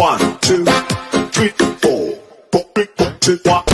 One, two, three, four. Four, three, four, two, one.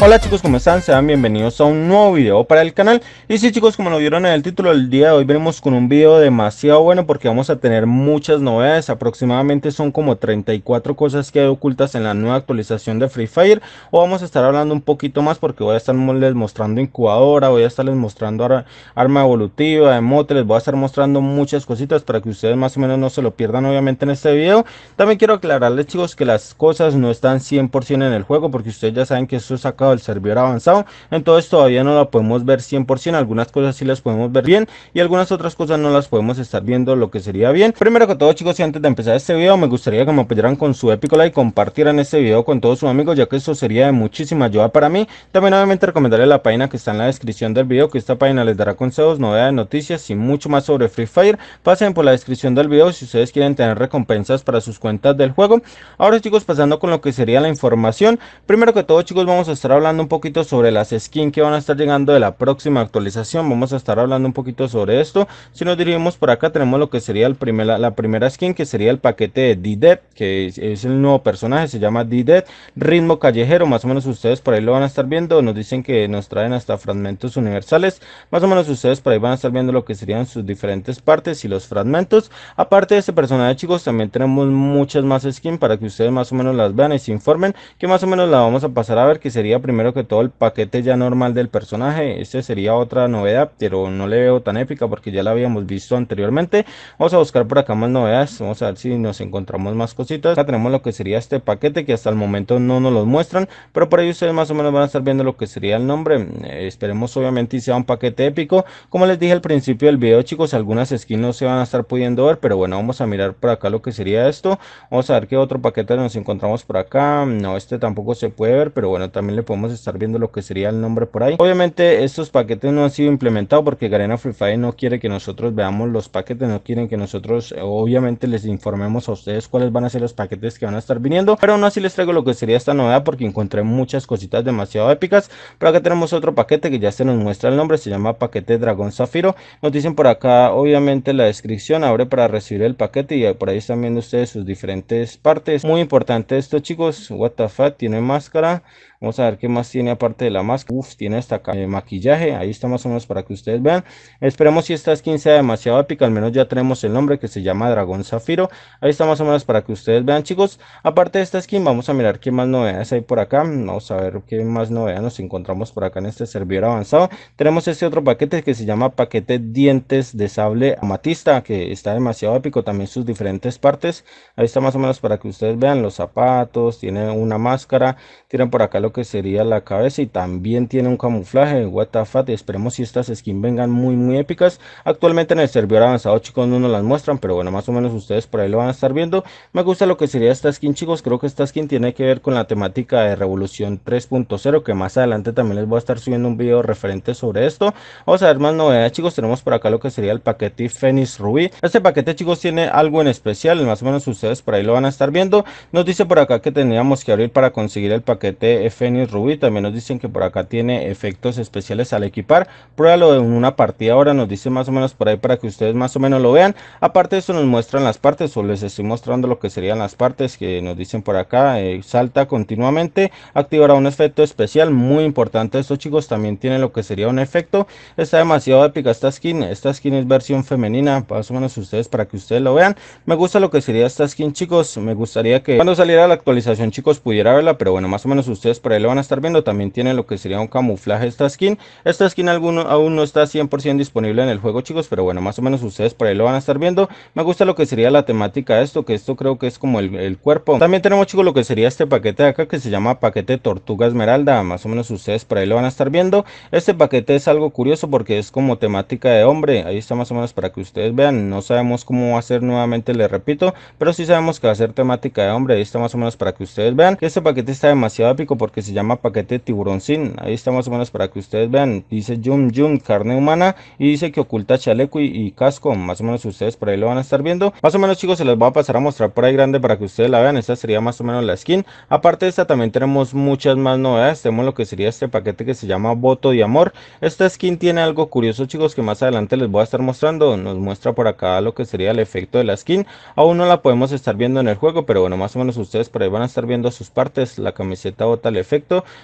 Hola chicos, ¿cómo están? Sean bienvenidos a un nuevo video para el canal Y sí chicos, como lo vieron en el título, del día de hoy venimos con un video demasiado bueno Porque vamos a tener muchas novedades, aproximadamente son como 34 cosas que hay ocultas en la nueva actualización de Free Fire O vamos a estar hablando un poquito más porque voy a estarles mostrando incubadora Voy a estarles mostrando arma evolutiva, emote, les voy a estar mostrando muchas cositas Para que ustedes más o menos no se lo pierdan obviamente en este video También quiero aclararles chicos que las cosas no están 100% en el juego Porque ustedes ya saben que eso es acá del servidor avanzado. Entonces todavía no la podemos ver 100%. Algunas cosas sí las podemos ver bien y algunas otras cosas no las podemos estar viendo lo que sería bien. Primero que todo chicos y antes de empezar este video me gustaría que me apoyaran con su épico like, y compartieran este video con todos sus amigos ya que eso sería de muchísima ayuda para mí. También obviamente recomendaré la página que está en la descripción del video que esta página les dará consejos, novedades, noticias y mucho más sobre Free Fire. Pasen por la descripción del video si ustedes quieren tener recompensas para sus cuentas del juego. Ahora chicos pasando con lo que sería la información. Primero que todo chicos vamos a estar hablando un poquito sobre las skins que van a estar llegando de la próxima actualización. Vamos a estar hablando un poquito sobre esto. Si nos dirigimos por acá, tenemos lo que sería el primer, la, primera skin, que sería el paquete de D-Dead, que es, el nuevo personaje, se llama D-Dead, ritmo callejero. Más o menos ustedes por ahí lo van a estar viendo. Nos dicen que nos traen hasta fragmentos universales. Más o menos ustedes por ahí van a estar viendo lo que serían sus diferentes partes y los fragmentos. Aparte de este personaje, chicos, también tenemos muchas más skins para que ustedes más o menos las vean y se informen. Que más o menos la vamos a pasar a ver, que sería primero que todo el paquete ya normal del personaje. Este sería otra novedad, pero no le veo tan épica porque ya la habíamos visto anteriormente. Vamos a buscar por acá más novedades. Vamos a ver si nos encontramos más cositas. Acá tenemos lo que sería este paquete que hasta el momento no nos los muestran. Pero por ahí ustedes más o menos van a estar viendo lo que sería el nombre. Eh, esperemos obviamente y sea un paquete épico. Como les dije al principio del video chicos, algunas skins no se van a estar pudiendo ver. Pero bueno, vamos a mirar por acá lo que sería esto. Vamos a ver qué otro paquete nos encontramos por acá. No, este tampoco se puede ver, pero bueno, también le podemos a estar viendo lo que sería el nombre por ahí. Obviamente estos paquetes no han sido implementados porque Garena Free Fire no quiere que nosotros veamos los paquetes, no quieren que nosotros obviamente les informemos a ustedes cuáles van a ser los paquetes que van a estar viniendo, pero aún así les traigo lo que sería esta novedad porque encontré muchas cositas demasiado épicas, pero acá tenemos otro paquete que ya se nos muestra el nombre, se llama paquete Dragón Zafiro, nos dicen por acá obviamente la descripción, abre para recibir el paquete y por ahí están viendo ustedes sus diferentes partes, muy importante esto chicos, what the fuck, tiene máscara, Vamos a ver qué más tiene aparte de la máscara. Uf, tiene esta eh, maquillaje. Ahí está más o menos para que ustedes vean. Esperemos si esta skin sea demasiado épica. Al menos ya tenemos el nombre que se llama Dragón Zafiro. Ahí está más o menos para que ustedes vean, chicos. Aparte de esta skin, vamos a mirar qué más novedades hay por acá. Vamos a ver qué más novedades nos encontramos por acá en este servidor avanzado. Tenemos este otro paquete que se llama paquete dientes de sable amatista. Que está demasiado épico. También sus diferentes partes. Ahí está más o menos para que ustedes vean los zapatos. Tiene una máscara. Tienen por acá lo que sería la cabeza y también tiene un camuflaje what the y esperemos si estas skins vengan muy muy épicas actualmente en el servidor avanzado chicos no nos las muestran pero bueno más o menos ustedes por ahí lo van a estar viendo me gusta lo que sería esta skin chicos creo que esta skin tiene que ver con la temática de revolución 3.0 que más adelante también les voy a estar subiendo un video referente sobre esto vamos a ver más novedades chicos tenemos por acá lo que sería el paquete Phoenix Ruby este paquete chicos tiene algo en especial más o menos ustedes por ahí lo van a estar viendo nos dice por acá que teníamos que abrir para conseguir el paquete Fenix Rubí. También nos dicen que por acá tiene efectos especiales al equipar. Pruébalo en una partida ahora. Nos dice más o menos por ahí para que ustedes más o menos lo vean. Aparte de eso nos muestran las partes o les estoy mostrando lo que serían las partes que nos dicen por acá. Eh, salta continuamente. Activará un efecto especial. Muy importante esto chicos. También tiene lo que sería un efecto. Está demasiado épica esta skin. Esta skin es versión femenina. Más o menos ustedes para que ustedes lo vean. Me gusta lo que sería esta skin chicos. Me gustaría que cuando saliera la actualización chicos pudiera verla. Pero bueno más o menos ustedes por ahí lo van a estar viendo, también tiene lo que sería un camuflaje esta skin. Esta skin alguno, aún no está 100% disponible en el juego chicos, pero bueno, más o menos ustedes por ahí lo van a estar viendo. Me gusta lo que sería la temática de esto, que esto creo que es como el, cuerpo. También tenemos chicos lo que sería este paquete de acá que se llama paquete tortuga esmeralda, más o menos ustedes por ahí lo van a estar viendo. Este paquete es algo curioso porque es como temática de hombre, ahí está más o menos para que ustedes vean, no sabemos cómo va a ser nuevamente, les repito, pero sí sabemos que va a ser temática de hombre, ahí está más o menos para que ustedes vean. Este paquete está demasiado épico porque que se llama paquete tiburoncín. Ahí está más o menos para que ustedes vean. Dice Yum Yum, carne humana. Y dice que oculta chaleco y, casco. Más o menos ustedes por ahí lo van a estar viendo. Más o menos chicos se les va a pasar a mostrar por ahí grande para que ustedes la vean. Esta sería más o menos la skin. Aparte de esta también tenemos muchas más novedades. Tenemos lo que sería este paquete que se llama Voto de Amor. Esta skin tiene algo curioso chicos que más adelante les voy a estar mostrando. Nos muestra por acá lo que sería el efecto de la skin. Aún no la podemos estar viendo en el juego. Pero bueno, más o menos ustedes por ahí van a estar viendo sus partes. La camiseta bota el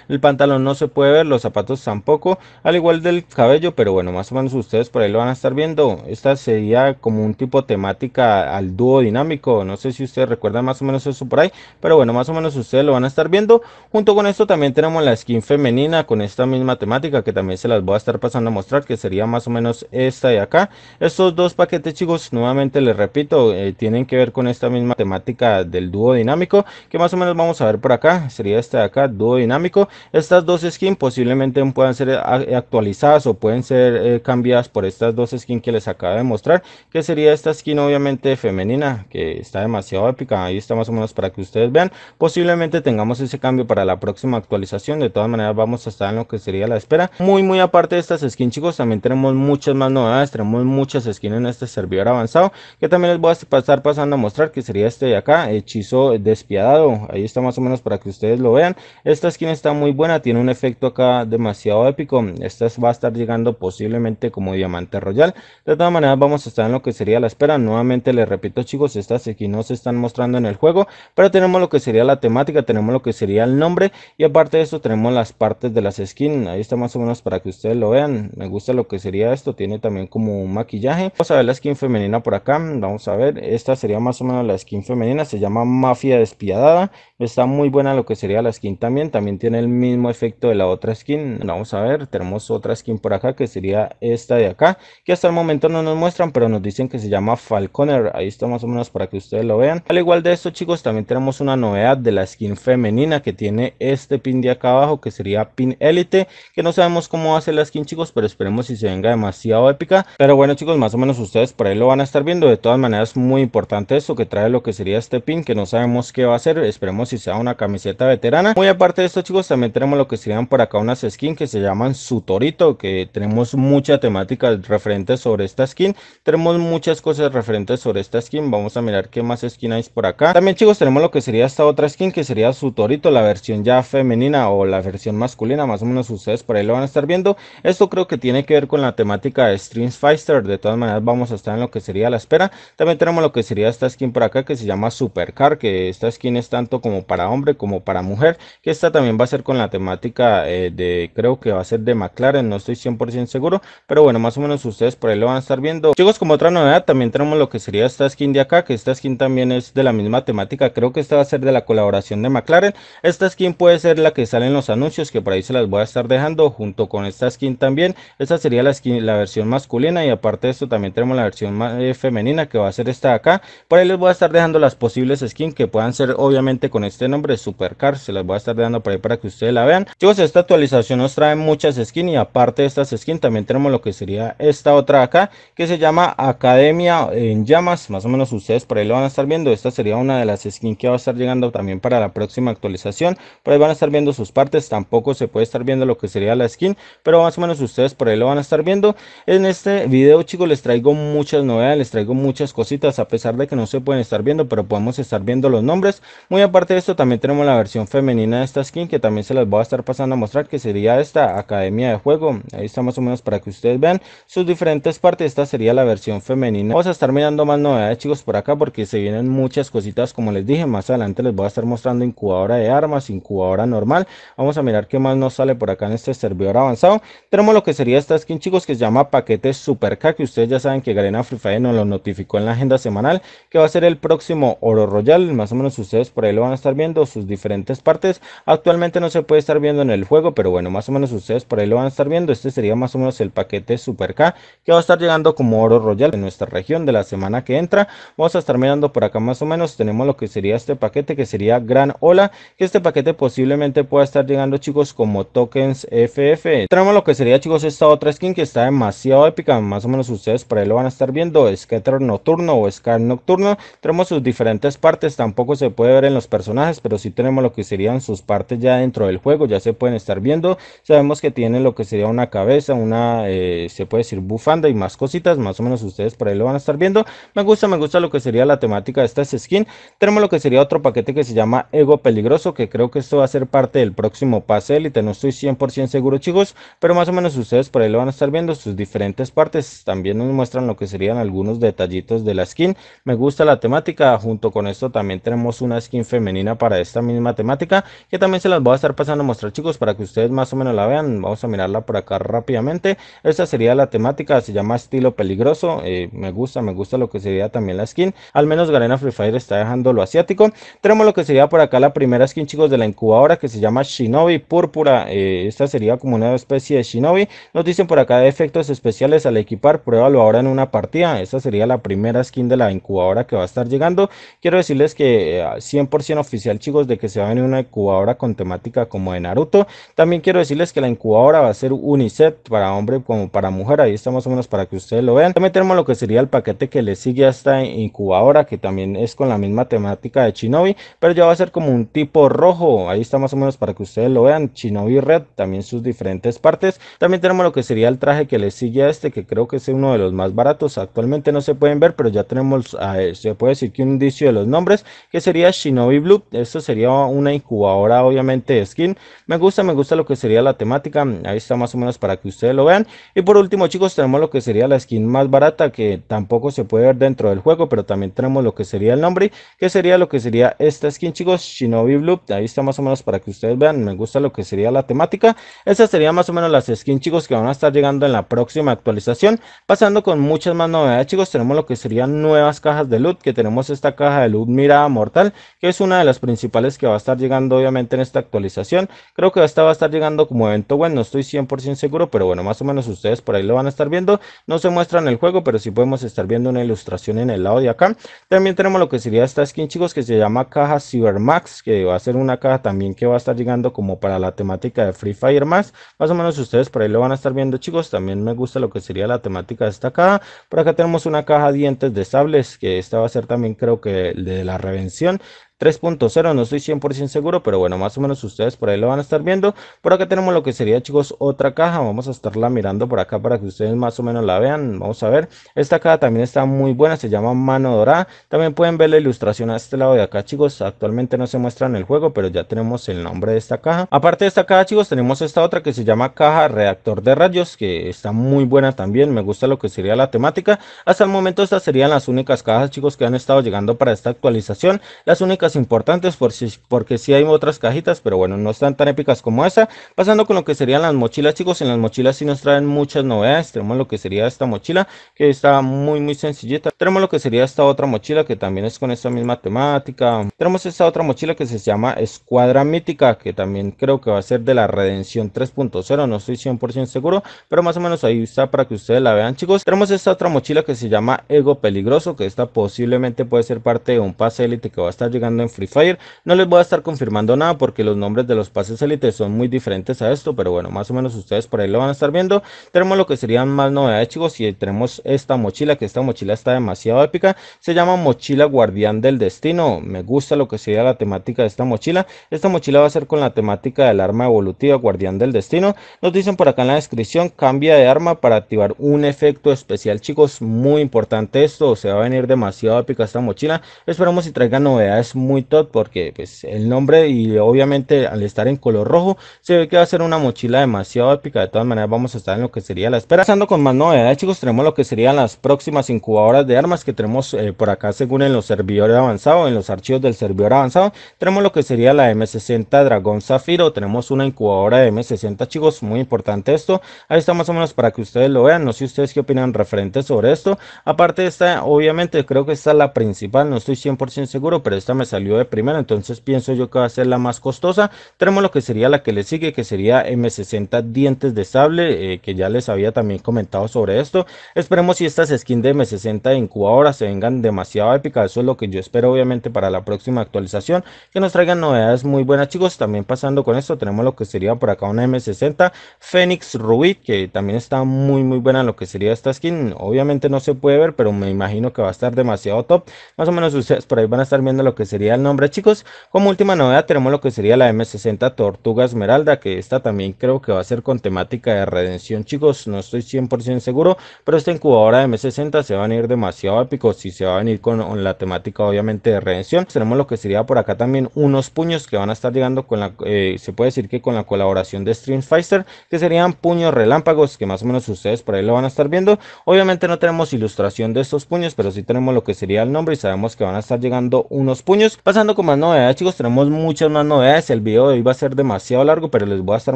el pantalón no se puede ver, los zapatos tampoco, al igual del cabello, pero bueno, más o menos ustedes por ahí lo van a estar viendo. Esta sería como un tipo temática al dúo dinámico, no sé si ustedes recuerdan más o menos eso por ahí, pero bueno, más o menos ustedes lo van a estar viendo. Junto con esto también tenemos la skin femenina con esta misma temática que también se las voy a estar pasando a mostrar, que sería más o menos esta de acá. Estos dos paquetes chicos, nuevamente les repito, eh, tienen que ver con esta misma temática del dúo dinámico, que más o menos vamos a ver por acá, sería esta de acá, dúo dinámico. Estas dos skins posiblemente puedan ser eh, actualizadas o pueden ser eh, cambiadas por estas dos skins que les acabo de mostrar, que sería esta skin obviamente femenina, que está demasiado épica, ahí está más o menos para que ustedes vean. Posiblemente tengamos ese cambio para la próxima actualización, de todas maneras vamos a estar en lo que sería la espera. Muy muy aparte de estas skins chicos, también tenemos muchas más novedades, tenemos muchas skins en este servidor avanzado, que también les voy a estar pasando a mostrar, que sería este de acá, hechizo despiadado, ahí está más o menos para que ustedes lo vean. esta skin está muy buena, tiene un efecto acá demasiado épico. Esta va a estar llegando posiblemente como diamante royal. De todas maneras vamos a estar en lo que sería la espera. Nuevamente les repito chicos, estas skins no se están mostrando en el juego. Pero tenemos lo que sería la temática, tenemos lo que sería el nombre. Y aparte de eso tenemos las partes de las skins. Ahí está más o menos para que ustedes lo vean. Me gusta lo que sería esto, tiene también como un maquillaje. Vamos a ver la skin femenina por acá. Vamos a ver, esta sería más o menos la skin femenina. Se llama Mafia Despiadada. Está muy buena lo que sería la skin también también tiene el mismo efecto de la otra skin. Vamos a ver, tenemos otra skin por acá que sería esta de acá, que hasta el momento no nos muestran, pero nos dicen que se llama Falconer. Ahí está más o menos para que ustedes lo vean. Al igual de esto, chicos, también tenemos una novedad de la skin femenina que tiene este pin de acá abajo, que sería Pin Elite, que no sabemos cómo va a ser la skin, chicos, pero esperemos si se venga demasiado épica. Pero bueno, chicos, más o menos ustedes por ahí lo van a estar viendo. De todas maneras, muy importante eso, que trae lo que sería este pin, que no sabemos qué va a ser. Esperemos si sea una camiseta veterana. Muy aparte de esto, chicos, también tenemos lo que serían por acá unas skins que se llaman Sutorito, que tenemos mucha temática referente sobre esta skin. Tenemos muchas cosas referentes sobre esta skin. Vamos a mirar qué más skin hay por acá. También, chicos, tenemos lo que sería esta otra skin, que sería Sutorito, la versión ya femenina o la versión masculina. Más o menos ustedes por ahí lo van a estar viendo. Esto creo que tiene que ver con la temática de Streams Fighter. De todas maneras, vamos a estar en lo que sería la espera. También tenemos lo que sería esta skin por acá, que se llama Supercar, que esta skin es tanto como para hombre como para mujer, que está también va a ser con la temática eh, de, creo que va a ser de McLaren, no estoy 100% seguro, pero bueno, más o menos ustedes por ahí lo van a estar viendo. Chicos, como otra novedad, también tenemos lo que sería esta skin de acá, que esta skin también es de la misma temática, creo que esta va a ser de la colaboración de McLaren. Esta skin puede ser la que sale en los anuncios, que por ahí se las voy a estar dejando, junto con esta skin también. Esta sería la skin, la versión masculina y aparte de esto también tenemos la versión eh, femenina, que va a ser esta de acá. Por ahí les voy a estar dejando las posibles skins que puedan ser obviamente con este nombre, Supercar, se las voy a estar dejando por ahí para que ustedes la vean. Chicos, esta actualización nos trae muchas skins y aparte de estas skins también tenemos lo que sería esta otra acá que se llama Academia en Llamas. Más o menos ustedes por ahí lo van a estar viendo. Esta sería una de las skins que va a estar llegando también para la próxima actualización. Por ahí van a estar viendo sus partes. Tampoco se puede estar viendo lo que sería la skin, pero más o menos ustedes por ahí lo van a estar viendo. En este video, chicos, les traigo muchas novedades, les traigo muchas cositas a pesar de que no se pueden estar viendo, pero podemos estar viendo los nombres. Muy aparte de esto, también tenemos la versión femenina de estas skin que también se las voy a estar pasando a mostrar que sería esta academia de juego ahí está más o menos para que ustedes vean sus diferentes partes esta sería la versión femenina vamos a estar mirando más novedades chicos por acá porque se vienen muchas cositas como les dije más adelante les voy a estar mostrando incubadora de armas incubadora normal vamos a mirar qué más nos sale por acá en este servidor avanzado tenemos lo que sería esta skin chicos que se llama paquete super K que ustedes ya saben que Garena Free Fire nos lo notificó en la agenda semanal que va a ser el próximo oro royal más o menos ustedes por ahí lo van a estar viendo sus diferentes partes Actualmente no se puede estar viendo en el juego, pero bueno, más o menos ustedes por ahí lo van a estar viendo. Este sería más o menos el paquete Super K que va a estar llegando como oro royal en nuestra región de la semana que entra. Vamos a estar mirando por acá más o menos. Tenemos lo que sería este paquete que sería Gran Ola. Que este paquete posiblemente pueda estar llegando chicos como tokens FF. Tenemos lo que sería chicos esta otra skin que está demasiado épica. Más o menos ustedes por ahí lo van a estar viendo. Skater Nocturno o Scar Nocturno. Tenemos sus diferentes partes. Tampoco se puede ver en los personajes, pero sí tenemos lo que serían sus partes ya dentro del juego, ya se pueden estar viendo. Sabemos que tiene lo que sería una cabeza, una, eh, se puede decir bufanda y más cositas, más o menos ustedes por ahí lo van a estar viendo. Me gusta, me gusta lo que sería la temática de estas skin. Tenemos lo que sería otro paquete que se llama Ego Peligroso, que creo que esto va a ser parte del próximo pase élite, no estoy 100% seguro chicos, pero más o menos ustedes por ahí lo van a estar viendo, sus diferentes partes también nos muestran lo que serían algunos detallitos de la skin. Me gusta la temática, junto con esto también tenemos una skin femenina para esta misma temática que también se las voy a estar pasando a mostrar chicos para que ustedes más o menos la vean. Vamos a mirarla por acá rápidamente. Esta sería la temática, se llama estilo peligroso. Eh, me gusta, me gusta lo que sería también la skin. Al menos Garena Free Fire está dejando lo asiático. Tenemos lo que sería por acá la primera skin chicos de la incubadora que se llama Shinobi Púrpura. Eh, esta sería como una especie de Shinobi. Nos dicen por acá de efectos especiales al equipar. Pruébalo ahora en una partida. Esta sería la primera skin de la incubadora que va a estar llegando. Quiero decirles que 100% eh, oficial chicos de que se va a venir una incubadora con temática como de Naruto. También quiero decirles que la incubadora va a ser unisex para hombre como para mujer. Ahí está más o menos para que ustedes lo vean. También tenemos lo que sería el paquete que le sigue a esta incubadora, que también es con la misma temática de Shinobi, pero ya va a ser como un tipo rojo. Ahí está más o menos para que ustedes lo vean. Shinobi Red, también sus diferentes partes. También tenemos lo que sería el traje que le sigue a este, que creo que es uno de los más baratos. Actualmente no se pueden ver, pero ya tenemos, se puede decir que un indicio de los nombres, que sería Shinobi Blue. Esto sería una incubadora obviamente skin. Me gusta, me gusta lo que sería la temática. Ahí está más o menos para que ustedes lo vean. Y por último, chicos, tenemos lo que sería la skin más barata que tampoco se puede ver dentro del juego, pero también tenemos lo que sería el nombre, que sería lo que sería esta skin, chicos, Shinobi Blue. Ahí está más o menos para que ustedes vean. Me gusta lo que sería la temática. Estas serían más o menos las skins, chicos, que van a estar llegando en la próxima actualización. Pasando con muchas más novedades, chicos, tenemos lo que serían nuevas cajas de loot, que tenemos esta caja de loot Mirada Mortal, que es una de las principales que va a estar llegando, obviamente en esta actualización. Creo que esta va a estar llegando como evento bueno, no estoy 100% seguro, pero bueno, más o menos ustedes por ahí lo van a estar viendo. No se muestra en el juego, pero sí podemos estar viendo una ilustración en el lado de acá. También tenemos lo que sería esta skin, chicos, que se llama caja Cybermax, que va a ser una caja también que va a estar llegando como para la temática de Free Fire Max. Más o menos ustedes por ahí lo van a estar viendo, chicos. También me gusta lo que sería la temática de esta caja. Por acá tenemos una caja dientes de sables, que esta va a ser también creo que de la revención. 3.0, no estoy 100% seguro, pero bueno, más o menos ustedes por ahí lo van a estar viendo. Por acá tenemos lo que sería, chicos, otra caja, vamos a estarla mirando por acá para que ustedes más o menos la vean, vamos a ver. Esta caja también está muy buena, se llama Mano Dorada, también pueden ver la ilustración a este lado de acá, chicos, actualmente no se muestra en el juego, pero ya tenemos el nombre de esta caja. Aparte de esta caja, chicos, tenemos esta otra que se llama caja reactor de rayos, que está muy buena también, me gusta lo que sería la temática. Hasta el momento estas serían las únicas cajas, chicos, que han estado llegando para esta actualización, las únicas importantes por si, porque sí hay otras cajitas, pero bueno, no están tan épicas como esa. Pasando con lo que serían las mochilas, chicos, en las mochilas sí nos traen muchas novedades. Tenemos lo que sería esta mochila, que está muy, muy sencillita. Tenemos lo que sería esta otra mochila, que también es con esta misma temática. Tenemos esta otra mochila que se llama Escuadra Mítica, que también creo que va a ser de la Redención 3.0, no estoy 100% seguro, pero más o menos ahí está para que ustedes la vean, chicos. Tenemos esta otra mochila que se llama Ego Peligroso, que esta posiblemente puede ser parte de un pase élite que va a estar llegando en Free Fire. No les voy a estar confirmando nada porque los nombres de los pases élites son muy diferentes a esto, pero bueno, más o menos ustedes por ahí lo van a estar viendo. Tenemos lo que serían más novedades, chicos, y tenemos esta mochila, que esta mochila está demasiado épica. Se llama Mochila Guardián del Destino. Me gusta lo que sería la temática de esta mochila. Esta mochila va a ser con la temática del arma evolutiva Guardián del Destino. Nos dicen por acá en la descripción, cambia de arma para activar un efecto especial, chicos. Muy importante esto, se va a venir demasiado épica esta mochila. Esperamos si traiga novedades muy top porque pues, el nombre y obviamente al estar en color rojo se ve que va a ser una mochila demasiado épica. De todas maneras vamos a estar en lo que sería la espera. Pasando con más novedades chicos, tenemos lo que serían las próximas incubadoras de armas que tenemos eh, por acá según en los servidores avanzados, en los archivos del servidor avanzado. Tenemos lo que sería la M60 Dragón Zafiro, tenemos una incubadora de M60 chicos, muy importante esto. Ahí está más o menos para que ustedes lo vean, no sé ustedes qué opinan referente sobre esto. Aparte esta, obviamente creo que esta es la principal, no estoy 100% seguro, pero esta me salió de primera, entonces pienso yo que va a ser la más costosa. Tenemos lo que sería la que le sigue, que sería M60 dientes de sable, eh, que ya les había también comentado sobre esto. Esperemos si estas skins de M60 de incubadora se vengan demasiado épicas, eso es lo que yo espero obviamente para la próxima actualización, que nos traigan novedades muy buenas chicos. También pasando con esto tenemos lo que sería por acá una M60 Phoenix Ruby, que también está muy muy buena lo que sería esta skin. Obviamente no se puede ver, pero me imagino que va a estar demasiado top. Más o menos ustedes por ahí van a estar viendo lo que sería el nombre chicos como última novedad tenemos lo que sería la M60 Tortuga Esmeralda que esta también creo que va a ser con temática de redención chicos no estoy 100% seguro pero esta incubadora de M60 se van a ir demasiado épico si se va a venir con, la temática obviamente de redención tenemos lo que sería por acá también unos puños que van a estar llegando con la eh, se puede decir que con la colaboración de Stream Fighter que serían puños relámpagos que más o menos ustedes por ahí lo van a estar viendo obviamente no tenemos ilustración de estos puños pero sí tenemos lo que sería el nombre y sabemos que van a estar llegando unos puños pues, pasando con más novedades chicos tenemos muchas más novedades el video de hoy va a ser demasiado largo pero les voy a estar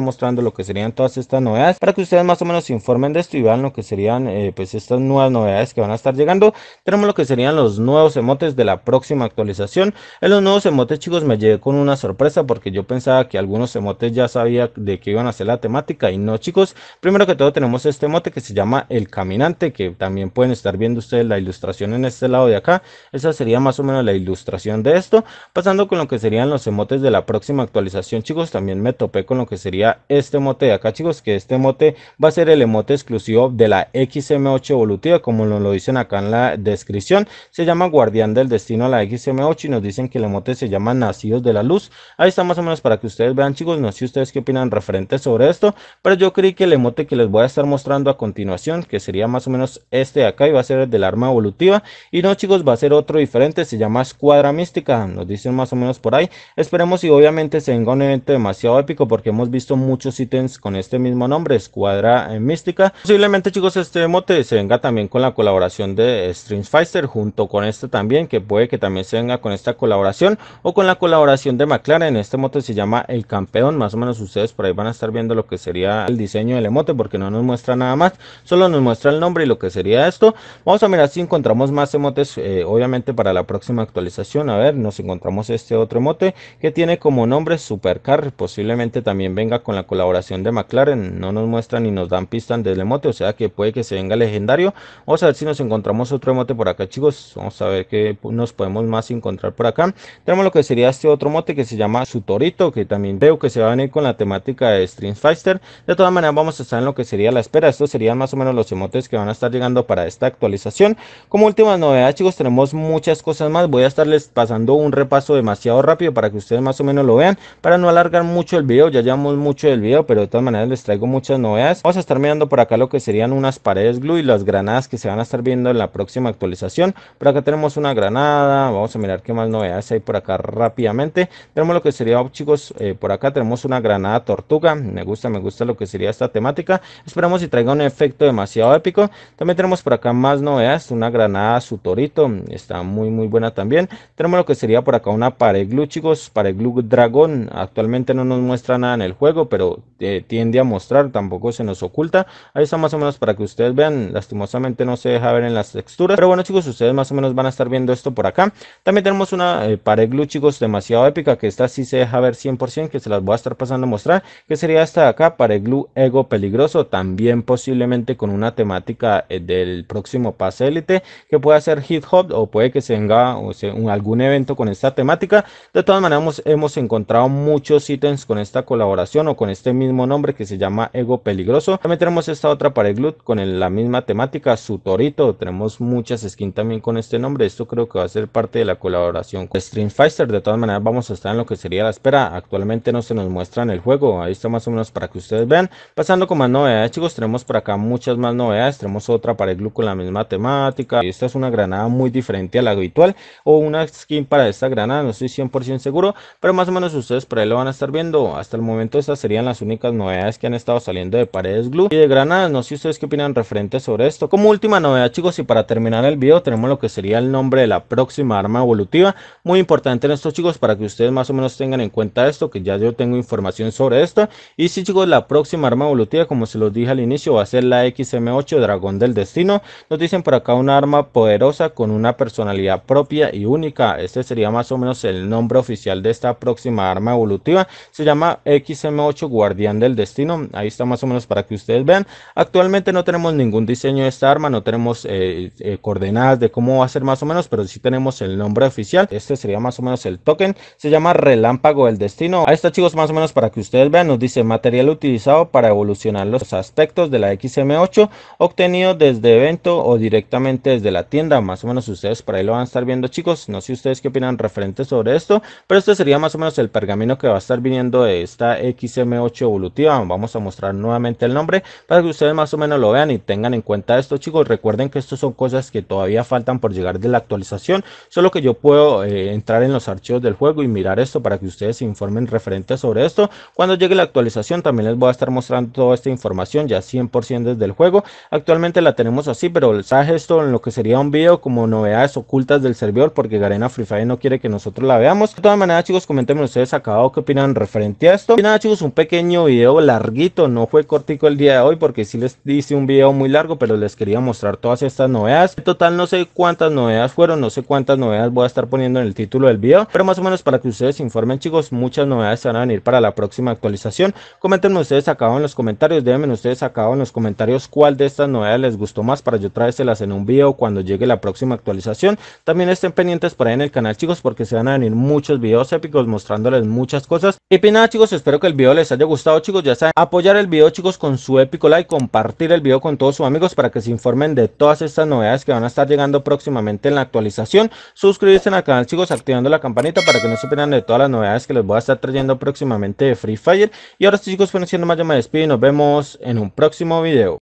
mostrando lo que serían todas estas novedades para que ustedes más o menos se informen de esto y vean lo que serían eh, pues estas nuevas novedades que van a estar llegando tenemos lo que serían los nuevos emotes de la próxima actualización en los nuevos emotes chicos me llegué con una sorpresa porque yo pensaba que algunos emotes ya sabía de qué iban a ser la temática y no chicos primero que todo tenemos este emote que se llama el caminante que también pueden estar viendo ustedes la ilustración en este lado de acá esa sería más o menos la ilustración de esto pasando con lo que serían los emotes de la próxima actualización, chicos, también me topé con lo que sería este emote de acá, chicos, que este emote va a ser el emote exclusivo de la XM8 evolutiva, como nos lo dicen acá en la descripción, se llama Guardián del Destino a la XM8 y nos dicen que el emote se llama Nacidos de la Luz, ahí está más o menos para que ustedes vean, chicos, no sé ustedes qué opinan referente sobre esto, pero yo creí que el emote que les voy a estar mostrando a continuación, que sería más o menos este de acá, y va a ser el del arma evolutiva, y no chicos, va a ser otro diferente, se llama Escuadra Mística, nos dicen más o menos por ahí. Esperemos y obviamente se venga un evento demasiado épico porque hemos visto muchos ítems con este mismo nombre, Escuadra eh, Mística. Posiblemente chicos este emote se venga también con la colaboración de Strings Fighter junto con este también, que puede que también se venga con esta colaboración o con la colaboración de McLaren. Este emote se llama El Campeón, más o menos ustedes por ahí van a estar viendo lo que sería el diseño del emote porque no nos muestra nada más, solo nos muestra el nombre y lo que sería esto. Vamos a mirar si encontramos más emotes, eh, obviamente para la próxima actualización. A ver, nos encontramos este otro emote que tiene como nombre Supercar. Posiblemente también venga con la colaboración de McLaren. No nos muestran ni nos dan pistas del emote, este o sea que puede que se venga legendario. Vamos a ver si nos encontramos otro emote por acá, chicos. Vamos a ver qué nos podemos más encontrar por acá. Tenemos lo que sería este otro mote que se llama Sutorito, que también veo que se va a venir con la temática de Stream Fighter. De todas maneras, vamos a estar en lo que sería la espera. Estos serían más o menos los emotes que van a estar llegando para esta actualización. Como última novedad, chicos, tenemos muchas cosas más. Voy a estarles pasando un repaso demasiado rápido para que ustedes más o menos lo vean, para no alargar mucho el video, ya llevamos mucho del video, pero de todas maneras les traigo muchas novedades. Vamos a estar mirando por acá lo que serían unas paredes glue y las granadas que se van a estar viendo en la próxima actualización. Por acá tenemos una granada, vamos a mirar qué más novedades hay por acá rápidamente. Tenemos lo que sería, oh, chicos, eh, por acá tenemos una granada tortuga, me gusta, me gusta lo que sería esta temática. Esperamos si traiga un efecto demasiado épico. También tenemos por acá más novedades, una granada su torito, está muy muy buena también. Tenemos lo que sería por acá una Pareglu, chicos, Pareglu Dragón. Actualmente no nos muestra nada en el juego, pero eh, tiende a mostrar, tampoco se nos oculta. Ahí está más o menos para que ustedes vean, lastimosamente no se deja ver en las texturas. Pero bueno, chicos, ustedes más o menos van a estar viendo esto por acá. También tenemos una eh, pared Pareglu, chicos, demasiado épica, que esta sí se deja ver 100%, que se las voy a estar pasando a mostrar, que sería esta de acá, Pareglu Ego Peligroso, también posiblemente con una temática eh, del próximo pase élite, que puede ser hip hop o puede que se venga sea, un, algún evento con esta temática. De todas maneras, hemos, encontrado muchos ítems con esta colaboración o con este mismo nombre que se llama Ego Peligroso. También tenemos esta otra para Glut con la misma temática, su torito. Tenemos muchas skins también con este nombre. Esto creo que va a ser parte de la colaboración con Stream Fighter. De todas maneras, vamos a estar en lo que sería la espera. Actualmente no se nos muestra en el juego. Ahí está más o menos para que ustedes vean. Pasando con más novedades, chicos, tenemos por acá muchas más novedades. Tenemos otra para el Glut con la misma temática. Esta es una granada muy diferente a la habitual o una skin para esta granada, no estoy 100% seguro, pero más o menos ustedes por ahí lo van a estar viendo. Hasta el momento estas serían las únicas novedades que han estado saliendo de paredes glue y de granadas, no sé ustedes qué opinan referente sobre esto. Como última novedad chicos y para terminar el video tenemos lo que sería el nombre de la próxima arma evolutiva, muy importante en esto chicos para que ustedes más o menos tengan en cuenta esto, que ya yo tengo información sobre esto. Y si sí, chicos, la próxima arma evolutiva como se los dije al inicio va a ser la XM8 Dragón del Destino, nos dicen por acá una arma poderosa con una personalidad propia y única, este es sería más o menos el nombre oficial de esta próxima arma evolutiva. Se llama XM8 Guardián del Destino. Ahí está más o menos para que ustedes vean. Actualmente no tenemos ningún diseño de esta arma, no tenemos eh, eh, coordenadas de cómo va a ser más o menos, pero sí tenemos el nombre oficial. Este sería más o menos el token. Se llama Relámpago del Destino. Ahí está chicos, más o menos para que ustedes vean. Nos dice material utilizado para evolucionar los aspectos de la XM8 obtenido desde evento o directamente desde la tienda. Más o menos ustedes por ahí lo van a estar viendo chicos. No sé ustedes qué opinan referentes referente sobre esto, pero este sería más o menos el pergamino que va a estar viniendo de esta XM8 evolutiva. Vamos a mostrar nuevamente el nombre para que ustedes más o menos lo vean y tengan en cuenta esto, chicos. Recuerden que esto son cosas que todavía faltan por llegar de la actualización, solo que yo puedo eh, entrar en los archivos del juego y mirar esto para que ustedes se informen referente sobre esto. Cuando llegue la actualización también les voy a estar mostrando toda esta información ya 100% desde el juego. Actualmente la tenemos así, pero les esto en lo que sería un video como novedades ocultas del servidor porque Garena Free Fire no quiere que nosotros la veamos. De todas maneras, chicos, comenten ustedes acabado qué opinan referente a esto. Y nada, chicos, un pequeño video larguito, no fue cortico el día de hoy porque sí les hice un video muy largo, pero les quería mostrar todas estas novedades. En total no sé cuántas novedades fueron, no sé cuántas novedades voy a estar poniendo en el título del video, pero más o menos para que ustedes informen, chicos, muchas novedades se van a venir para la próxima actualización. Comenten ustedes acabado en los comentarios, déjenme ustedes acabado en los comentarios cuál de estas novedades les gustó más para yo traérselas en un video cuando llegue la próxima actualización. También estén pendientes por ahí en el canal chicos porque se van a venir muchos videos épicos mostrándoles muchas cosas. Y pues nada chicos, espero que el video les haya gustado chicos, ya saben, apoyar el video chicos con su épico like, compartir el video con todos sus amigos para que se informen de todas estas novedades que van a estar llegando próximamente en la actualización. Suscribirse al canal chicos activando la campanita para que no se pierdan de todas las novedades que les voy a estar trayendo próximamente de Free Fire. Y ahora sí chicos, fueron siendo más, yo me despido y nos vemos en un próximo video.